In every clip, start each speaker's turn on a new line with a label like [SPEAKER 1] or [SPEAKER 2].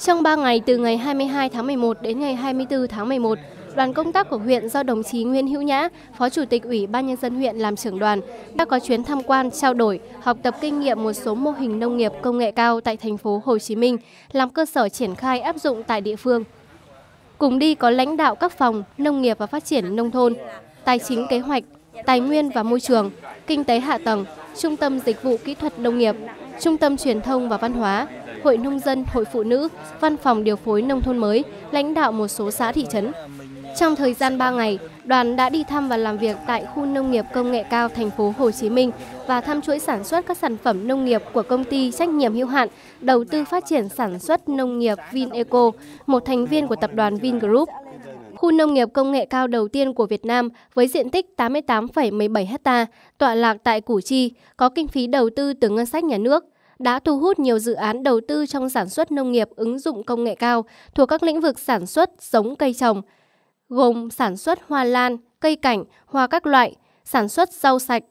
[SPEAKER 1] Trong 3 ngày từ ngày 22 tháng 11 đến ngày 24 tháng 11, đoàn công tác của huyện do đồng chí Nguyễn Hữu Nhã, Phó Chủ tịch Ủy ban Nhân dân huyện làm trưởng đoàn, đã có chuyến tham quan, trao đổi, học tập kinh nghiệm một số mô hình nông nghiệp công nghệ cao tại thành phố Hồ Chí Minh, làm cơ sở triển khai áp dụng tại địa phương. Cùng đi có lãnh đạo các phòng Nông nghiệp và Phát triển Nông thôn, Tài chính Kế hoạch, Tài nguyên và Môi trường, Kinh tế Hạ tầng, Trung tâm Dịch vụ Kỹ thuật Nông nghiệp, Trung tâm Truyền thông và Văn hóa, Hội Nông dân, Hội Phụ Nữ, Văn phòng Điều phối Nông thôn mới, lãnh đạo một số xã thị trấn. Trong thời gian 3 ngày, đoàn đã đi thăm và làm việc tại khu nông nghiệp công nghệ cao thành phố Hồ Chí Minh và thăm chuỗi sản xuất các sản phẩm nông nghiệp của công ty trách nhiệm hữu hạn đầu tư phát triển sản xuất nông nghiệp Vineco, một thành viên của tập đoàn Vingroup. Khu nông nghiệp công nghệ cao đầu tiên của Việt Nam với diện tích 88,17 ha, tọa lạc tại Củ Chi, có kinh phí đầu tư từ ngân sách nhà nước – đã thu hút nhiều dự án đầu tư trong sản xuất nông nghiệp ứng dụng công nghệ cao thuộc các lĩnh vực sản xuất giống cây trồng, gồm sản xuất hoa lan, cây cảnh, hoa các loại, sản xuất rau sạch,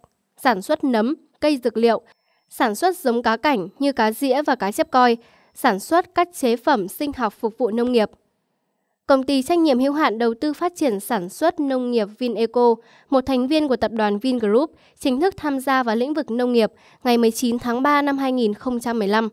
[SPEAKER 1] sản xuất nấm, cây dược liệu, sản xuất giống cá cảnh như cá dĩa và cá chép coi, sản xuất các chế phẩm sinh học phục vụ nông nghiệp, Công ty trách nhiệm hữu hạn đầu tư phát triển sản xuất nông nghiệp Vineco, một thành viên của tập đoàn Vingroup, chính thức tham gia vào lĩnh vực nông nghiệp ngày 19 tháng 3 năm 2015.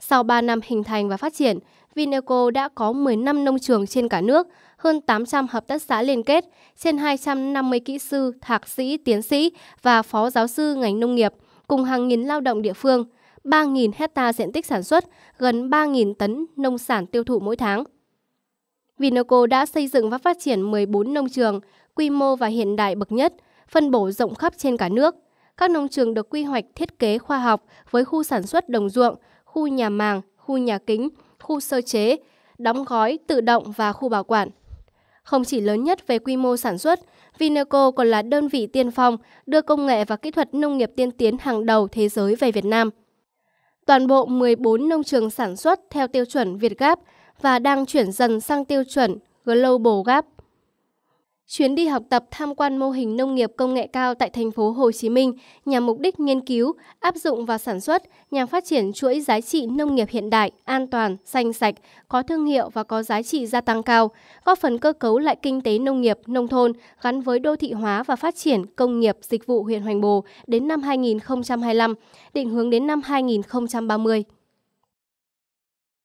[SPEAKER 1] Sau 3 năm hình thành và phát triển, Vineco đã có 10 năm nông trường trên cả nước, hơn 800 hợp tác xã liên kết, trên 250 kỹ sư, thạc sĩ, tiến sĩ và phó giáo sư ngành nông nghiệp, cùng hàng nghìn lao động địa phương, 3.000 hecta diện tích sản xuất, gần 3.000 tấn nông sản tiêu thụ mỗi tháng – Vinoco đã xây dựng và phát triển 14 nông trường, quy mô và hiện đại bậc nhất, phân bổ rộng khắp trên cả nước. Các nông trường được quy hoạch thiết kế khoa học với khu sản xuất đồng ruộng, khu nhà màng, khu nhà kính, khu sơ chế, đóng gói, tự động và khu bảo quản. Không chỉ lớn nhất về quy mô sản xuất, Vineco còn là đơn vị tiên phong đưa công nghệ và kỹ thuật nông nghiệp tiên tiến hàng đầu thế giới về Việt Nam. Toàn bộ 14 nông trường sản xuất theo tiêu chuẩn Việt Gáp và đang chuyển dần sang tiêu chuẩn Global Gap. Chuyến đi học tập tham quan mô hình nông nghiệp công nghệ cao tại thành phố Hồ Chí Minh nhằm mục đích nghiên cứu, áp dụng và sản xuất nhằm phát triển chuỗi giá trị nông nghiệp hiện đại, an toàn, xanh sạch, có thương hiệu và có giá trị gia tăng cao, góp phần cơ cấu lại kinh tế nông nghiệp nông thôn gắn với đô thị hóa và phát triển công nghiệp dịch vụ huyện Hoành Bồ đến năm 2025, định hướng đến năm 2030.